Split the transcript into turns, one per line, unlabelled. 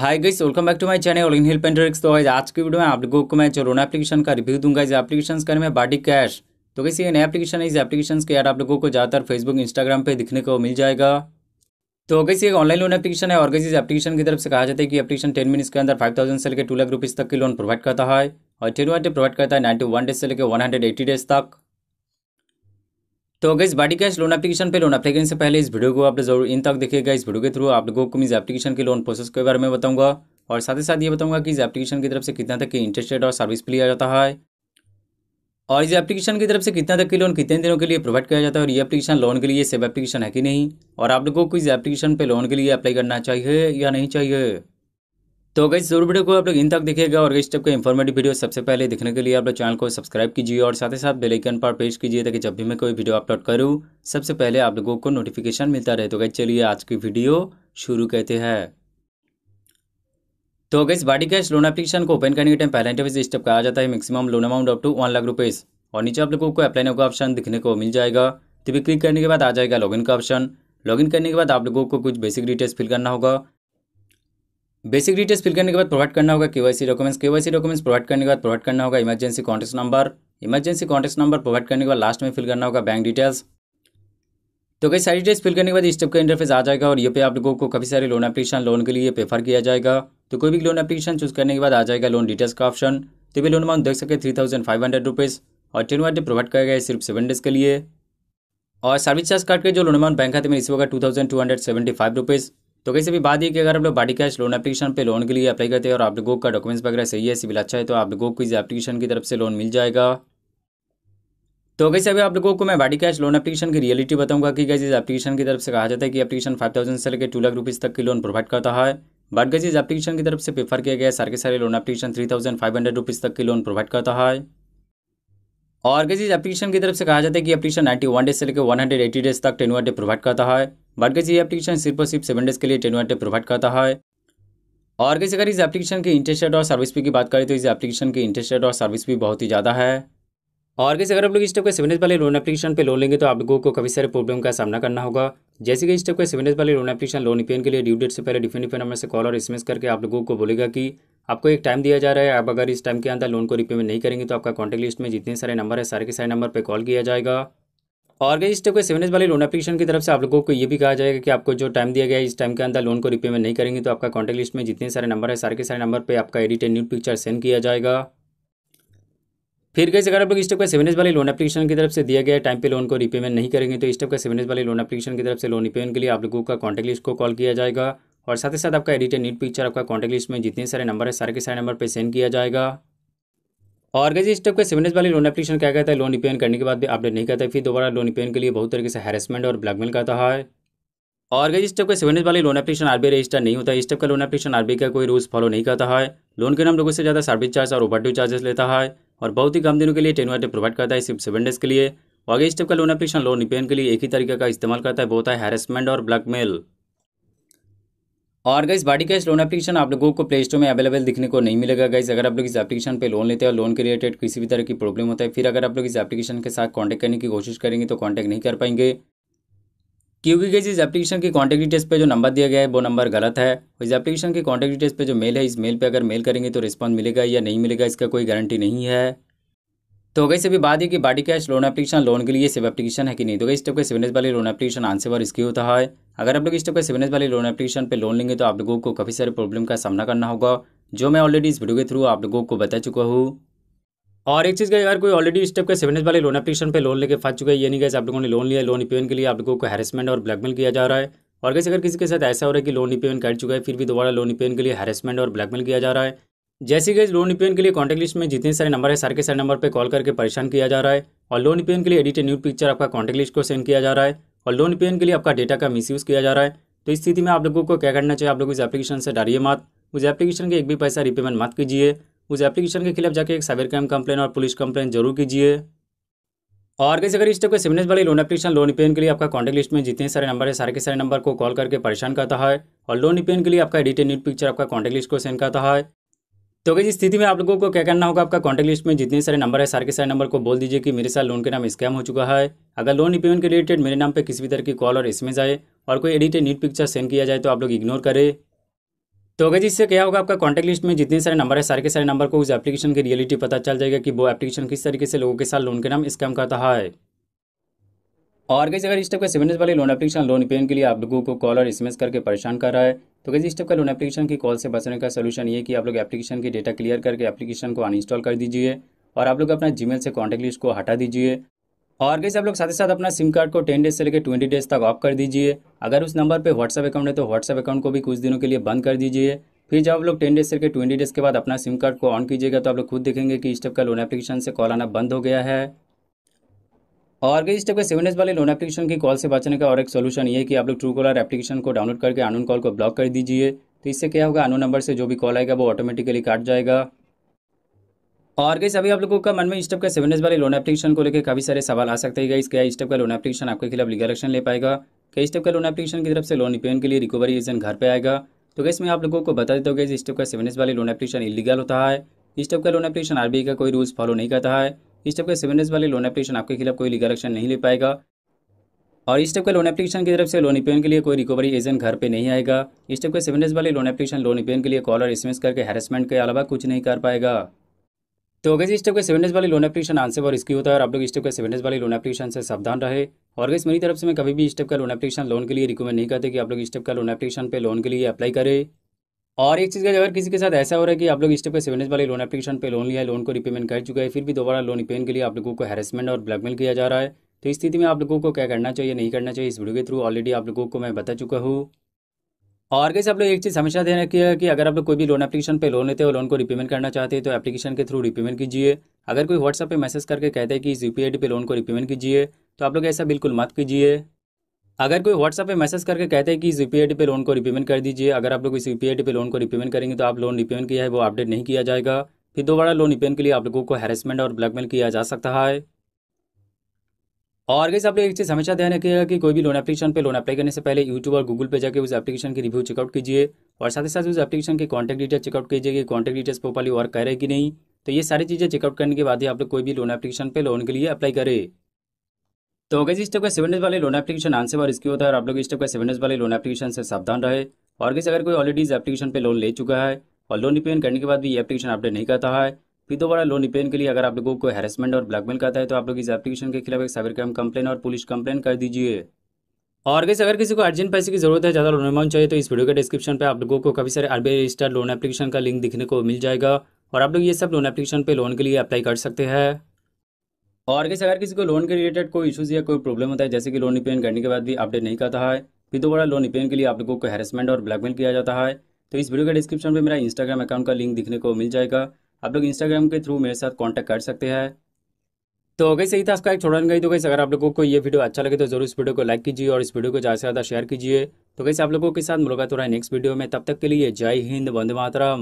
hi guys welcome back to my channel हिल पेंटरिक्स तो आज की वीडियो में आप लोगों को मैं चोरोना एप्लीकेशन का रिव्यू दूंगा इस एप्लीकेशन का नाम है बाडी कैश तो कैसे ये नया एप्लीकेशन है इस एप्लीकेशन के यार आप लोगों को ज़्यादातर फेसबुक इंस्टाग्राम पर दिखने को मिल जाएगा तो कैसे एक ऑनलाइन लोन एप्लीकेशन है और कैसे इस एप्लीकेशन की तरफ से कहा जाता है कि एप्लीकेशन टेन मिनट्स के अंदर फाइव थाउजेंड से लेकर टू लाख रुपीज़ तक की लोन प्रोवाइड करता है और टेन वन प्रोवाइड करता है नाइन्टी वन डेज से लेकर वन हंड्रेड एटी डेज तक तो गई बाडी कैश लोन एप्लीकेशन पे लोन एप्लीकेशन से पहले इस वीडियो को आप जरूर इन तक देखिएगा इस वीडियो के थ्रू आप लोगों को मैं इस एप्लीकेशन के लोन प्रोसेस के बारे में बताऊंगा और साथ ही साथ ये बताऊंगा कि इस एप्लीकेशन की तरफ से कितना तक इंटरेस्ट रेट और सर्विस लिया जाता है और इस एप्लीकेशन की तरफ से कितना तक की लोन कितने दिनों के लिए प्रोवाइड किया जाता है और ये एप्लीकेशन लोन के लिए सेव एप्लीकेशन है कि नहीं और आप लोगों को इस एप्लीकेशन पर लोन के लिए अप्लाई करना चाहिए या नहीं चाहिए तो गई जरूर वीडियो को आप लोग इन तक देखिएगा और इस टाइप का इन्फॉर्मेटिव वीडियो सबसे पहले देखने के लिए आप लोग चैनल को सब्सक्राइब कीजिए और साथ ही साथ बेल आइकन पर प्रेस कीजिए ताकि जब भी मैं कोई वीडियो अपलोड करूँ सबसे पहले आप लोगों को नोटिफिकेशन मिलता रहे तो गई चलिए आज की वीडियो शुरू करते हैं तो इस बाडी कैश लोन एप्लीकेशन को ओपन करने के टाइम पहले इंटरव्यू स्टेप का आ जाता है maximum loan amount up to one lakh rupees और नीचे आप लोगों को अप्लाई नाउ का ऑप्शन दिखने को मिल जाएगा तो भी क्लिक करने के बाद आ जाएगा लॉगिन का ऑप्शन लॉगिन करने के बाद आप लोगों को कुछ बेसिक डिटेल्स फिल करना होगा बेसिक डिटेल्स फिल करने के बाद प्रोवाइड करना होगा KYC documents KYC documents provide करने के बाद प्रोवाइड करना होगा emergency contact number emergency contact number provide करने के बाद लास्ट में फिल करना होगा बैंक डिटेल्स तो कई सारी डिटेल्स फिल करने के बाद इस स्टेप का इंटरफेस आ जाएगा और ये पे आप लोगों को काफ़ी सारे लोन एप्लीकेशन लोन के लिए प्रेफर किया जाएगा तो कोई भी लोन एप्लीकेशन चूज करने के बाद आ जाएगा लोन डिटेल्स का ऑप्शन तो भी लोन अमाउंट देख सके three thousand five hundred rupees और टेन वाइट प्रोवाइड किया गया सिर्फ सेवन डेज के लिए और सर्विस चार्ज काट के जो लोन अमाउंट बैंक खाते में रिसीव होगा two thousand two hundred seventy five rupees तो कैसे भी बात ये कि अगर आप लोग बाडी कैश लोन एप्लीकेशन पे लोन के लिए अप्लाई करते हैं और आप लोगों का डॉक्यूमेंट्स वगैरह सही है सिविल अच्छा है तो आप लोगों को इस एप्लीकेशन की तरफ से लोन मिल जाएगा तो कैसे अभी आप लोगों को मैं बाडी कैश लोन एप्लीकेशन की रियलिटी बताऊंगा कि कैसे इस एप्लीकेशन की तरफ से कहा जाता है कि एप्लीकेशन फाइव थाउजेंड से लेकर टू लाख रुपीज़ तक की लोन प्रोवाइड करता है बट कैसे इस एप्लीकेशन की तरफ से प्रेफर किया गया सारे के सारे loan application three thousand five hundred rupees तक की लोन प्रोवाइड करता है और गजीज एप्लीकेशन की तरफ से कहा जाता है कि एप्लीकेशन 91 डेज से लेकर 180 डेज तक टेन डे प्रोवाइड करता है बट गजी एप्लीकेशन सिर्फ और सिर्फ सेवन डेज के लिए टेन डे प्रोवाइड करता है और कैसे अगर इस एप्लीकेशन के इंटरेस्ट रेट और सर्विस भी की बात करें तो इस एप्लीकेशन की इंटरेस्ट रेट और सर्विस भी बहुत ही ज़्यादा है और कैसे अगर आप लोग इस टाइप के सेवन डेज वाले लोन एप्लीकेशन पर लोन लेंगे तो आप लोगों को कभी सारे प्रॉब्लम का सामना करना होगा जैसे कि इस टाइप के सेवन डेज वाले लोन एप्लीकेशन लोन पेन के लिए ड्यू डेट से पहले डिफरेंट डिफरेंट नंबर से कॉल और एस करके आप लोगों को बोलेगा कि आपको एक टाइम दिया जा रहा है आप अगर इस टाइम के अंदर लोन को रिपेमेंट नहीं करेंगे तो आपका कॉन्टैक्ट लिस्ट में जितने सारे नंबर है सारे के सारे नंबर पर कॉल किया जाएगा और अगर इस टाइप के सेवन वाले लोन एप्लीकेशन की तरफ से आप लोगों को ये भी कहा जाएगा कि आपको जो टाइम दिया गया है इस टाइम के अंदर लोन को रिपेमेंट नहीं करेंगे तो आपका कॉन्टैक्ट लिस्ट में जितने सारे नंबर है सारे के सारे नंबर पर आपका एडिटेड न्यू पिक्चर सेंड किया जाएगा फिर कैसे अगर आप लोग इस टाइप का सेवन वाले लोन एप्लीकेशन की तरफ से दिया गया टाइम पे लोन को रिपेमेंट नहीं करेंगे तो इस टाइप का सेवन एज वाले लोन एप्लीकेशन की तरफ से लोन रिपेमेंट के लिए आप लोगों का कॉन्टैक्ट लिस्ट को कॉल किया जाएगा और साथ ही साथ आपका एडिटेड नीट पिक्चर आपका कॉन्टैक्ट लिस्ट में जितने सारे नंबर है सारे के सारे नंबर पर सेंड किया जाएगा और गैस इस टाइप का सेवन वाली लोन एप्लीकेशन क्या कहता है लोन रिपेयर करने के बाद भी अपडेट नहीं करता है फिर दोबारा लोन रिपेयर के लिए बहुत तरीके से हैरेसमेंट और ब्लैकमेल करता है और गैस इस टाइप का सेवन डेज वाली लोन एप्लीकेशन आरबीआई रजिस्टर नहीं होता है इस टाइप का लोन एप्लीकेशन आर का कोई रूल्स फॉलो नहीं करता है लोन के नाम लोगों से ज़्यादा सर्विस चार्ज और ओवर चार्जेस लेता है और बहुत ही कम दिनों के लिए टेन वाटे प्रोवाइड करता है सिर्फ सेवन डेज के लिए और अगर इस टाइप का लोन एप्लीकेशन लोन रिपेयर के लिए एक ही तरीके का इस्तेमाल करता है बहुत है हैरेसमेंट और ब्लैकमेल और गाइज बाडी कैश लोन एप्लीकेशन आप लोगों को प्ले स्टोर में अवेलेबल दिखने को नहीं मिलेगा गाइज अगर आप लोग इस एप्लीकेशन पे लोन लेते हैं और लोन के रिलेटेड किसी भी तरह की प्रॉब्लम होता है फिर अगर आप लोग इस एप्लीकेशन के साथ कॉन्टैक्ट करने की कोशिश करेंगे तो कॉन्टैक्ट नहीं कर पाएंगे क्योंकि गई इस एप्लीकेशन की कॉन्टैक्ट डिटेल्स पर जो नंबर दिया गया है वो नंबर गलत है इस एप्लीकेशन की कॉन्टैक्ट डिटेल्स पर जो मेल है इस मेल पर अगर मेल करेंगे तो रिस्पॉन्स मिलेगा या नहीं मिलेगा इसका कोई गारंटी नहीं है तो गई अभी बात है कि बाडी कैश लोन एप्लीकेशन लोन के लिए सेव एप्लीकेशन है कि नहीं तो गई स्टेप का सेवन वाली लोन एप्लीकेशन आंसर इसकी होता है अगर आप लोग इस टाइप का सेवन वाली लोन एप्लीकेशन पर लोन लेंगे तो आप लोगों को काफ़ी सारे प्रॉब्लम का सामना करना होगा जो मैं ऑलरेडी इस वीडियो के थ्रू आप लोगों को बता चुका हूँ और एक चीज़ का अगर कोई ऑलरेडी इस टाइप का सेवन वाले लोन एप्लीकेशन पे लोन लेके फंस चुका है ये नहीं कैसे आप लोगों ने लोन लिया लोन रिपेमेंट e के लिए आप लोगों को हैरेसमेंट और ब्लैकमेल किया जा रहा है और कैसे अगर किसी के साथ ऐसा हो रहा है कि लोन रिपेमेंट कर चुका है फिर भी दोबारा लोन रिपेमेंट e के लिए हैरेसमेंट और ब्लैकमेल किया जा रहा है जैसे गैस लोन रिपेमेंट के लिए कॉन्टैक्ट लिस्ट में जितने सारे नंबर है सारे के सारे नंबर पर कॉल करके परेशान किया जा रहा है और लोन रिपेमेंट e के लिए एडिटेड न्यू पिक्चर आपका कॉन्टैक्ट लिस्ट को सेंड किया जा रहा है और लोन पेन के लिए आपका डेटा का मिसयूज़ किया जा रहा है तो इस स्थिति में आप लोगों को क्या करना चाहिए आप लोग इस एप्लीकेशन से डरिए मत उस एप्लीकेशन के एक भी पैसा रिपेमेंट मत कीजिए उस एप्लीकेशन के खिलाफ जाके एक साइबर क्राइम कंप्लेन और पुलिस कंप्लेन जरूर कीजिए और कैसे अगर इस टाइप के सिमनेस वाले लोन एप्लीकेशन लोन पेन के लिए आपका कॉन्टैक्ट लिस्ट में जितने सारे नंबर है सारे के सारे नंबर को कॉल करके परेशान करता है और लोन रिपेन के लिए आपका एडिटेड न्यूट पिक्चर आपका कॉन्टैक्ट लिस्ट को सेंड करता है तो इस स्थिति में आप लोगों को क्या करना होगा आपका कॉन्टैक्ट लिस्ट में जितने सारे नंबर है सारे के सारे नंबर को बोल दीजिए कि मेरे साथ लोन के नाम स्कैम हो चुका है अगर लोन रिपेमेंट के रिलेटेड मेरे नाम पर किसी भी तरह की कॉल और एसएमएस आए और कोई एडिटेड नीट पिक्चर सेंड किया जाए तो आप लोग इग्नोर करें तो अगर इससे क्या होगा आपका कॉन्टैक्ट लिस्ट में जितने सारे नंबर है सारे के सारे नंबर को उस एप्लीकेशन की रियलिटी पता चल जाएगा कि वो एप्लीकेशन किस तरीके से लोगों के साथ लोन के नाम स्कैम करता है और कैसे अगर इस टाइप का सेवन वाले लोन एप्लीकेशन लोन पेन के लिए आप लोगों को कॉल और एस करके परेशान कर रहा है तो कैसे इस टाइप का लोन एप्लीकेशन की कॉल से बचने का सलूशन ये कि आप लोग एप्लीकेशन की डेटा क्लियर करके एप्लीकेशन को अनइंस्टॉल कर दीजिए और आप लोग अपना जीमेल से कॉन्टैक्ट लिस्ट को हटा दीजिए और कैसे आप लोग साथ ही साथ अपना सिम कार्ड को टेन डेज से लेकर ट्वेंटी डेज तक ऑफ कर दीजिए अगर उस नंबर पर व्हाट्सअप अकाउंट है तो व्हाट्सअप अकाउंट को भी कुछ दिनों के लिए बंद कर दीजिए फिर जब आप लोग टेन डेज से लेकर ट्वेंटी डेज के बाद अपना सिम कार्ड को ऑन कीजिएगा तो आप लोग खुद देखेंगे कि इस टाइप का लोन एप्लीकेशन से कॉल आना बंद हो गया है और इस टाइप के सेवन डेज वाले लोन एप्लीकेशन की कॉल से बचने का और एक सोल्यूशन ये कि आप लोग ट्रू कॉलर एप्लीकेशन को डाउनलोड करके अनून कॉल को ब्लॉक कर दीजिए तो इससे क्या होगा अनून नंबर से जो भी कॉल आएगा वो ऑटोमेटिकली काट जाएगा और गई अभी आप लोगों का मन में इस टाइप का सेवन डेज वाले लोन एप्लीकेशन को लेकर काफी सारे सवाल आ सकते हैं क्या इस टाइप का लोन एप्लीकेशन आपके खिलाफ लीगल एक्शन ले पाएगा क्या इस टाइप का लोन एप्लीकेशन की तरफ से लोन रिपेयर के लिए रिकवरी एजेंट घर पर आएगा तो गई मैं आप लोगों को बता देता हूँ गैस इस टाइप का सेवन डेज वाले लोन एप्लीकेशन इलीगल होता है इस टाइप का लोन एप्लीकेशन आरबीआई का कोई रूल्स फॉलो नहीं करता है इस टाइप के सेवन डेज वाले लोन एप्लीकेशन आपके खिलाफ कोई लीगल एक्शन नहीं ले पाएगा और इस टाइप के लोन एप्लीकेशन की तरफ से लोन रिपेयन के लिए कोई रिकवरी एजेंट घर पे नहीं आएगा इस टाइप के सेवन डेज वाले लोन एप्लीकेशन लोन रिपेयन के लिए कॉल और एसएमएस करके हेरेसमेंट के अलावा कुछ नहीं कर पाएगा तो अगर इस टाइप के सेवन डेज वाली लोन एप्लीकेशन आंसर और इसकी होता है और आप लोग इस टाइप के सेवन डेज वाले लोन एप्लीकेशन से सावधान रहे और अगर मेरी तरफ से मैं कभी भी इस टाइप का लोन एप्लीकेशन लोन के लिए रिकमेंड नहीं करते कि आप लोग इस टाइप का लोन एप्लीकेशन पे लोन के लिए अप्लाई करें और एक चीज़ का अगर किसी के साथ ऐसा हो रहा है कि आप लोग स्टेप के सेवन वाले लोन एप्लीकेशन पे लोन लिया है लोन को रिपेमेंट कर चुका है फिर भी दोबारा लोन रिपेमेंट के लिए आप लोगों को हैरेसमेंट और ब्लैकमेल किया जा रहा है तो इस स्थिति में आप लोगों को क्या करना चाहिए नहीं करना चाहिए इस वीडियो के थ्रू ऑलरेडी आप लोगों को मैं बता चुका हूँ और कैसे आप लोग एक चीज़ हमेशा ध्यान रखिए कि अगर आप लोग कोई भी लोन एप्लीकेशन पे लोन लेते हो लोन को रिपेमेंट करना चाहते हैं तो एप्लीकेशन के थ्रू रिपेमेंट कीजिए अगर कोई व्हाट्सअप पे मैसेज करके कहते हैं कि इस यू पे लोन को रिपेमेंट कीजिए तो आप लोग ऐसा बिल्कुल मत कीजिए अगर कोई व्हाट्सअप पे मैसेज करके कहते हैं कि इस यूपीआईडी पे लोन को रिपेमेंट कर दीजिए अगर आप लोग इस यूपीआईडी पे लोन को रिपेमेंट करेंगे तो आप लोन रिपेमेंट किया है वो अपडेट नहीं किया जाएगा फिर दोबारा लोन रिपेमेंट के लिए आप लोगों को हैरेसमेंट और ब्लैकमेल किया जा सकता है और कैसे आप लोग एक चीज़ हमेशा ध्यान रखिएगा कि कोई भी लोन एप्लीकेशन पर लोन अप्लाई करने से पहले यूट्यूब और गूगल पे जाकर उस एप्लीकेशन की रिव्यू चेकआउट कीजिए और साथ ही साथ उस एप्लीकेशन के कॉन्टैक्ट डिटेल चेकआउट कीजिए कि कॉन्टैक्ट डिटेल्स प्रॉपरली वर्क करे कि नहीं तो ये सारी चीज़ें चेकआउट करने के बाद ही आप लोग कोई भी लोन एप्लीकेशन पर लोन के लिए अप्लाई करें तो जी इस टाइप का सेवन डेज वाले लोन एप्लीकेशन आंसर और इसके होता है आप लोग इस टाइप का सेवन डेज वाले लोन एप्लीकेशन से सावधान रहे और किसी अगर कोई ऑलरेडी इस एप्लीकेशन पर लोन ले चुका है और लोन रिपेन करने के बाद भी ये एप्लीकेशन अपडेट नहीं करता है फिर दोबारा लोन रिपेन के लिए अगर आप लोगों को हेरसमेंट और ब्लैकमेल करता है तो आप लोग इस एप्लीकेशन के खिलाफ एक साइबर क्राइम कंप्लेन और पुलिस कंप्लेन कर दीजिए और कैसे अगर किसी को अर्जेंट पैसे की जरूरत है ज़्यादा लोन अमाउंट चाहिए तो इस वीडियो के डिस्क्रिप्शन पर आप लोगों को काफी सारे आर रजिस्टर्ड लोन एप्लीकेशन का लिंक दिखने को मिल जाएगा और आप लोग ये सब लोन एप्लीकेशन पर लोन के लिए अप्लाई कर सकते हैं और कैसे अगर किसी को लोन के रिलेटेड कोई इशूज़ या कोई प्रॉब्लम होता है जैसे कि लोन रिपेयरिंग करने के बाद भी अपडेट नहीं करता है फिर दोबारा लोन रिपेयरिंग के लिए आप लोगों को हैरेसमेंट और ब्लैकमेल किया जाता है तो इस वीडियो के डिस्क्रिप्शन में मेरा इंस्टाग्राम अकाउंट का लिंक दिखने को मिल जाएगा आप लोग इंस्टाग्राम के थ्रू मेरे साथ कॉन्टैक्ट कर सकते हैं तो कैसे ही था उसका एक छोड़न गई तो कैसे अगर आप लोगों को ये वीडियो अच्छा लगे तो जरूर इस वीडियो को लाइक कीजिए और इस वीडियो को ज़्यादा से ज़्यादा शेयर कीजिए तो कैसे आप लोगों के साथ मुलाकात हो रहा है नेक्स्ट वीडियो में तब तक के लिए जय हिंद वंदे मातरम